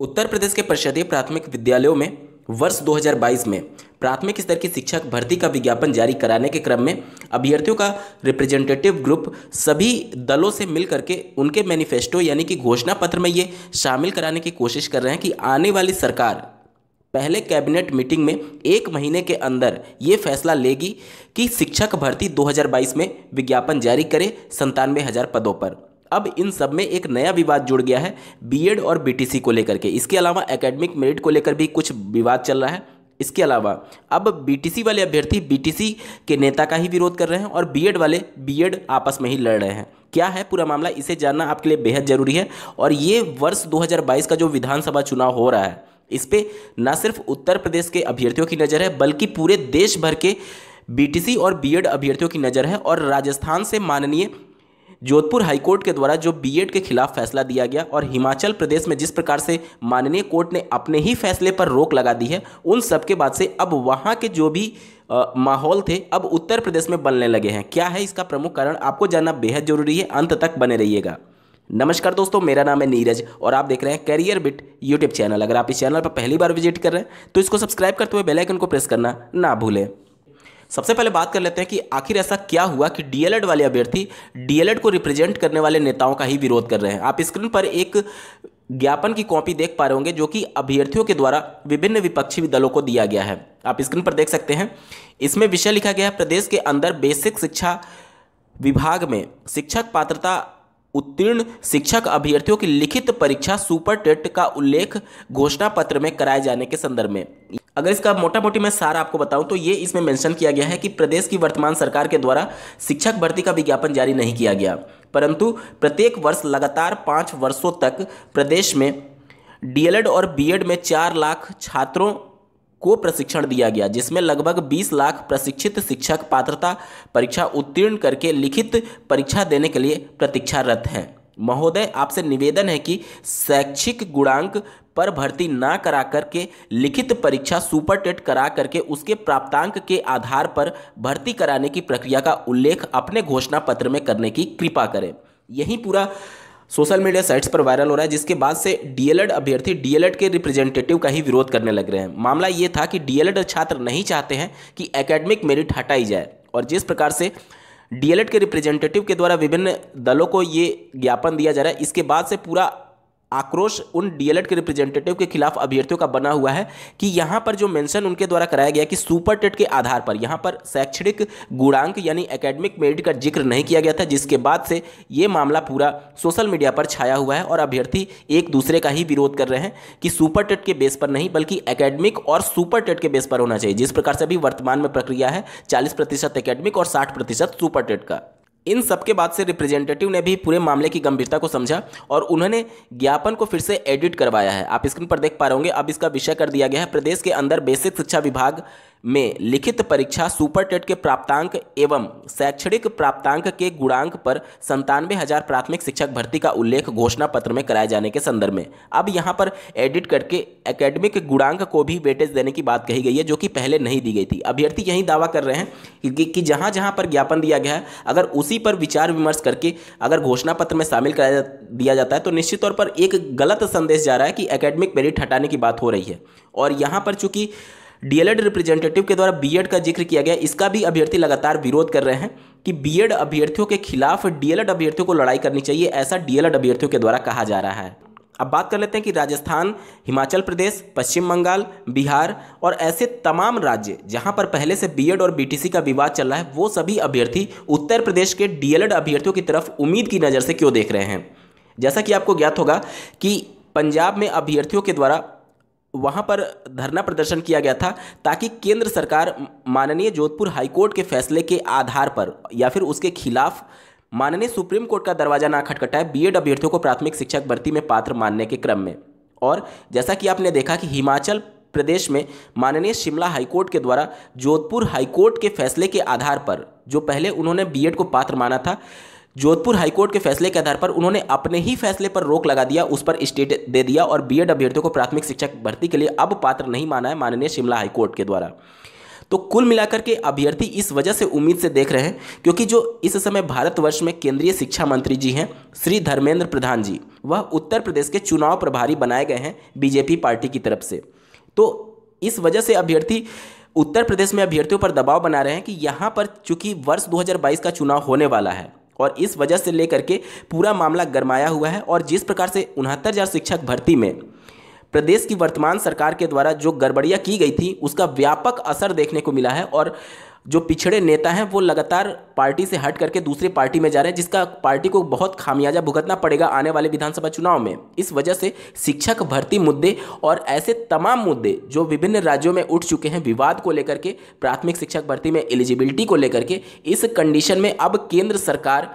उत्तर प्रदेश के परिषदीय प्राथमिक विद्यालयों में वर्ष 2022 में प्राथमिक स्तर की शिक्षक भर्ती का विज्ञापन जारी कराने के क्रम में अभ्यर्थियों का रिप्रेजेंटेटिव ग्रुप सभी दलों से मिल करके उनके मैनिफेस्टो यानी कि घोषणा पत्र में ये शामिल कराने की कोशिश कर रहे हैं कि आने वाली सरकार पहले कैबिनेट मीटिंग में एक महीने के अंदर ये फैसला लेगी कि शिक्षक भर्ती 2022 में विज्ञापन जारी करे संतानवे हज़ार पदों पर अब इन सब में एक नया विवाद जुड़ गया है बीएड और बीटीसी को लेकर के इसके अलावा एकेडमिक मेरिट को लेकर भी कुछ विवाद चल रहा है इसके अलावा अब बीटीसी वाले अभ्यर्थी बीटीसी के नेता का ही विरोध कर रहे हैं और बीएड वाले बीएड आपस में ही लड़ रहे हैं क्या है पूरा मामला इसे जानना आपके लिए बेहद ज़रूरी है और ये वर्ष 2022 का जो विधानसभा चुनाव हो रहा है इस पर न सिर्फ उत्तर प्रदेश के अभ्यर्थियों की नज़र है बल्कि पूरे देश भर के बीटीसी और बीएड अभ्यर्थियों की नज़र है और राजस्थान से माननीय जोधपुर हाईकोर्ट के द्वारा जो बीएड के खिलाफ फैसला दिया गया और हिमाचल प्रदेश में जिस प्रकार से माननीय कोर्ट ने अपने ही फैसले पर रोक लगा दी है उन सब के बाद से अब वहाँ के जो भी माहौल थे अब उत्तर प्रदेश में बनने लगे हैं क्या है इसका प्रमुख कारण आपको जानना बेहद जरूरी है अंत तक बने रहिएगा नमस्कार दोस्तों मेरा नाम है नीरज और आप देख रहे हैं कैरियर बिट यूट्यूब चैनल अगर आप इस चैनल पर पहली बार विजिट कर रहे हैं तो इसको सब्सक्राइब करते हुए बेल आइकन को प्रेस करना ना भूलें सबसे पहले बात कर लेते हैं कि आखिर ऐसा क्या हुआ कि डीएलएड वाले अभ्यर्थी डीएलएड को रिप्रेजेंट करने वाले नेताओं का ही विरोध कर रहे हैं आप स्क्रीन पर एक ज्ञापन की कॉपी देख पा रहे होंगे जो कि अभ्यर्थियों के द्वारा विभिन्न विपक्षी दलों को दिया गया है आप स्क्रीन पर देख सकते हैं इसमें विषय लिखा गया है प्रदेश के अंदर बेसिक शिक्षा विभाग में शिक्षक पात्रता उत्तीर्ण शिक्षक अभ्यर्थियों की लिखित परीक्षा सुपर टेट का उल्लेख घोषणा पत्र में कराए जाने के संदर्भ में अगर इसका मोटा मोटी मैं सार आपको बताऊं तो ये इसमें मेंशन किया गया है कि प्रदेश की वर्तमान सरकार के द्वारा शिक्षक भर्ती का विज्ञापन जारी नहीं किया गया परंतु प्रत्येक वर्ष लगातार पाँच वर्षों तक प्रदेश में डीएलएड और बीएड में चार लाख छात्रों को प्रशिक्षण दिया गया जिसमें लगभग 20 लाख प्रशिक्षित शिक्षक पात्रता परीक्षा उत्तीर्ण करके लिखित परीक्षा देने के लिए प्रतीक्षारत हैं महोदय आपसे निवेदन है कि शैक्षिक गुणांक पर भर्ती ना करा करके लिखित परीक्षा सुपर टेट करा करके उसके प्राप्तांक के आधार पर भर्ती कराने की प्रक्रिया का उल्लेख अपने घोषणा पत्र में करने की कृपा करें यही पूरा सोशल मीडिया साइट्स पर वायरल हो रहा है जिसके बाद से डीएलएड अभ्यर्थी डीएलएड के रिप्रेजेंटेटिव का ही विरोध करने लग रहे हैं मामला ये था कि डीएलएड छात्र नहीं चाहते हैं कि एकेडमिक मेरिट हटाई जाए और जिस प्रकार से डीएलएड के रिप्रेजेंटेटिव के द्वारा विभिन्न दलों को ये ज्ञापन दिया जा रहा है इसके बाद से पूरा आक्रोश उन डीएलएड के रिप्रेजेंटेटिव के खिलाफ अभ्यर्थियों का बना हुआ है कि यहाँ पर जो मेंशन उनके द्वारा कराया गया कि सुपर टेट के आधार पर यहाँ पर शैक्षणिक गुणांक यानी एकेडमिक मेरिट का जिक्र नहीं किया गया था जिसके बाद से ये मामला पूरा सोशल मीडिया पर छाया हुआ है और अभ्यर्थी एक दूसरे का ही विरोध कर रहे हैं कि सुपर टेट के बेस पर नहीं बल्कि एकेडमिक और सुपर टेट के बेस पर होना चाहिए जिस प्रकार से अभी वर्तमान में प्रक्रिया है चालीस प्रतिशत एकेडमिक और साठ प्रतिशत सुपर टेट का इन सब के बाद से रिप्रेजेंटेटिव ने भी पूरे मामले की गंभीरता को समझा और उन्होंने ज्ञापन को फिर से एडिट करवाया है आप स्क्रीन पर देख पा रहे होंगे अब इसका विषय कर दिया गया है प्रदेश के अंदर बेसिक शिक्षा विभाग में लिखित परीक्षा सुपर टेट के प्राप्तांक एवं शैक्षणिक प्राप्तांक के गुणांक पर संतानवे हजार प्राथमिक शिक्षक भर्ती का उल्लेख घोषणा पत्र में कराए जाने के संदर्भ में अब यहाँ पर एडिट करके एकेडमिक गुणांक को भी वेटेज देने की बात कही गई है जो कि पहले नहीं दी गई थी अभ्यर्थी यही दावा कर रहे हैं कि, कि, जहाँ जहाँ पर ज्ञापन दिया गया है अगर उसी पर विचार विमर्श करके अगर घोषणा पत्र में शामिल कराया दिया जाता है तो निश्चित तौर पर एक गलत संदेश जा रहा है कि एकेडमिक मेरिट हटाने की बात हो रही है और यहाँ पर चूंकि डीएलएड रिप्रेजेंटेटिव e के द्वारा बीएड का जिक्र किया गया इसका भी अभ्यर्थी लगातार विरोध कर रहे हैं कि बीएड अभ्यर्थियों के खिलाफ डीएलएड e अभ्यर्थियों को लड़ाई करनी चाहिए ऐसा डीएलएड e अभ्यर्थियों के द्वारा कहा जा रहा है अब बात कर लेते हैं कि राजस्थान हिमाचल प्रदेश पश्चिम बंगाल बिहार और ऐसे तमाम राज्य जहां पर पहले से बीएड और बीटीसी का विवाद चल रहा है वो सभी अभ्यर्थी उत्तर प्रदेश के डीएलएड अभ्यर्थियों की तरफ उम्मीद की नज़र से क्यों देख रहे हैं जैसा कि आपको ज्ञात होगा कि पंजाब में अभ्यर्थियों के द्वारा वहाँ पर धरना प्रदर्शन किया गया था ताकि केंद्र सरकार माननीय जोधपुर हाईकोर्ट के फैसले के आधार पर या फिर उसके खिलाफ माननीय सुप्रीम कोर्ट का दरवाज़ा ना खटखटाए बीएड अभ्यर्थियों को प्राथमिक शिक्षक भर्ती में पात्र मानने के क्रम में और जैसा कि आपने देखा कि हिमाचल प्रदेश में माननीय शिमला हाईकोर्ट के द्वारा जोधपुर हाईकोर्ट के फैसले के आधार पर जो पहले उन्होंने बीएड को पात्र माना था जोधपुर हाईकोर्ट के फैसले के आधार पर उन्होंने अपने ही फैसले पर रोक लगा दिया उस पर स्टेट दे दिया और एड अभ्यर्थियों को प्राथमिक शिक्षक भर्ती के लिए अब पात्र नहीं माना है माननीय शिमला हाईकोर्ट के द्वारा तो कुल मिलाकर के अभ्यर्थी इस वजह से उम्मीद से देख रहे हैं क्योंकि जो इस समय भारतवर्ष में केंद्रीय शिक्षा मंत्री जी हैं श्री धर्मेंद्र प्रधान जी वह उत्तर प्रदेश के चुनाव प्रभारी बनाए गए हैं बीजेपी पार्टी की तरफ से तो इस वजह से अभ्यर्थी उत्तर प्रदेश में अभ्यर्थियों पर दबाव बना रहे हैं कि यहाँ पर चूंकि वर्ष 2022 का चुनाव होने वाला है और इस वजह से लेकर के पूरा मामला गरमाया हुआ है और जिस प्रकार से उनहत्तर हज़ार शिक्षक भर्ती में प्रदेश की वर्तमान सरकार के द्वारा जो गड़बड़ियाँ की गई थी उसका व्यापक असर देखने को मिला है और जो पिछड़े नेता हैं वो लगातार पार्टी से हट करके दूसरी पार्टी में जा रहे हैं जिसका पार्टी को बहुत खामियाजा भुगतना पड़ेगा आने वाले विधानसभा चुनाव में इस वजह से शिक्षक भर्ती मुद्दे और ऐसे तमाम मुद्दे जो विभिन्न राज्यों में उठ चुके हैं विवाद को लेकर के प्राथमिक शिक्षक भर्ती में एलिजिबिलिटी को लेकर के इस कंडीशन में अब केंद्र सरकार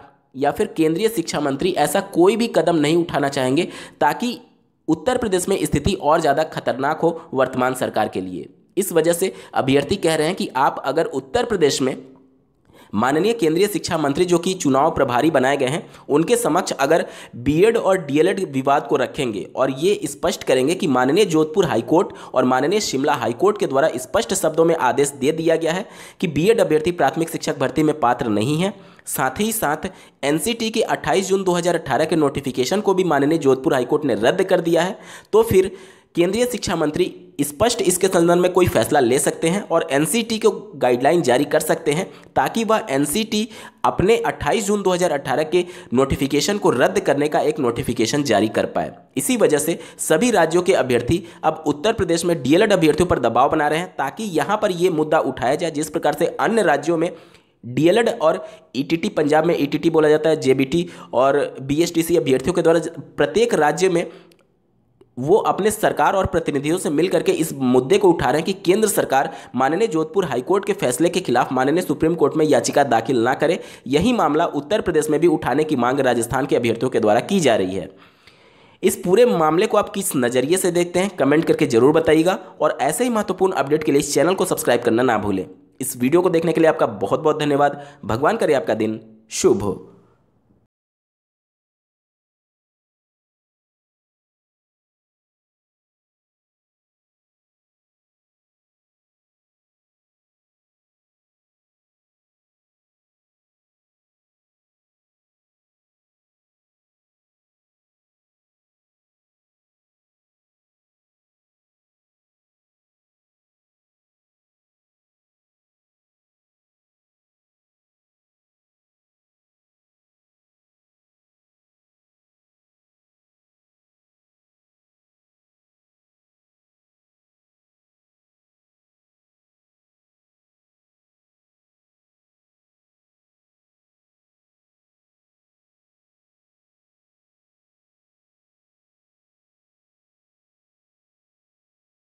या फिर केंद्रीय शिक्षा मंत्री ऐसा कोई भी कदम नहीं उठाना चाहेंगे ताकि उत्तर प्रदेश में स्थिति और ज़्यादा खतरनाक हो वर्तमान सरकार के लिए इस वजह से अभ्यर्थी कह रहे हैं कि आप अगर उत्तर प्रदेश में माननीय केंद्रीय शिक्षा मंत्री जो कि चुनाव प्रभारी बनाए गए हैं उनके समक्ष अगर बीएड और डीएलएड विवाद को रखेंगे और ये स्पष्ट करेंगे कि माननीय जोधपुर हाईकोर्ट और माननीय शिमला हाईकोर्ट के द्वारा स्पष्ट शब्दों में आदेश दे दिया गया है कि बीएड अभ्यर्थी प्राथमिक शिक्षक भर्ती में पात्र नहीं है साथ ही साथ एन के अट्ठाईस जून दो के नोटिफिकेशन को भी माननीय जोधपुर हाईकोर्ट ने रद्द कर दिया है तो फिर केंद्रीय शिक्षा मंत्री स्पष्ट इसके संदर्भ में कोई फैसला ले सकते हैं और एन को गाइडलाइन जारी कर सकते हैं ताकि वह एन अपने 28 जून 2018 के नोटिफिकेशन को रद्द करने का एक नोटिफिकेशन जारी कर पाए इसी वजह से सभी राज्यों के अभ्यर्थी अब उत्तर प्रदेश में डीएलएड अभ्यर्थियों पर दबाव बना रहे हैं ताकि यहाँ पर ये मुद्दा उठाया जाए जिस प्रकार से अन्य राज्यों में डीएलएड और ईटीटी e पंजाब में ईटीटी e बोला जाता है जेबीटी और बीएसटीसी अभ्यर्थियों के द्वारा प्रत्येक राज्य में वो अपने सरकार और प्रतिनिधियों से मिल करके इस मुद्दे को उठा रहे हैं कि केंद्र सरकार माननीय जोधपुर हाईकोर्ट के फैसले के खिलाफ माननीय सुप्रीम कोर्ट में याचिका दाखिल ना करे यही मामला उत्तर प्रदेश में भी उठाने की मांग राजस्थान के अभ्यर्थियों के द्वारा की जा रही है इस पूरे मामले को आप किस नज़रिए से देखते हैं कमेंट करके ज़रूर बताइएगा और ऐसे ही महत्वपूर्ण अपडेट के लिए इस चैनल को सब्सक्राइब करना ना भूलें इस वीडियो को देखने के लिए आपका बहुत बहुत धन्यवाद भगवान करे आपका दिन शुभ हो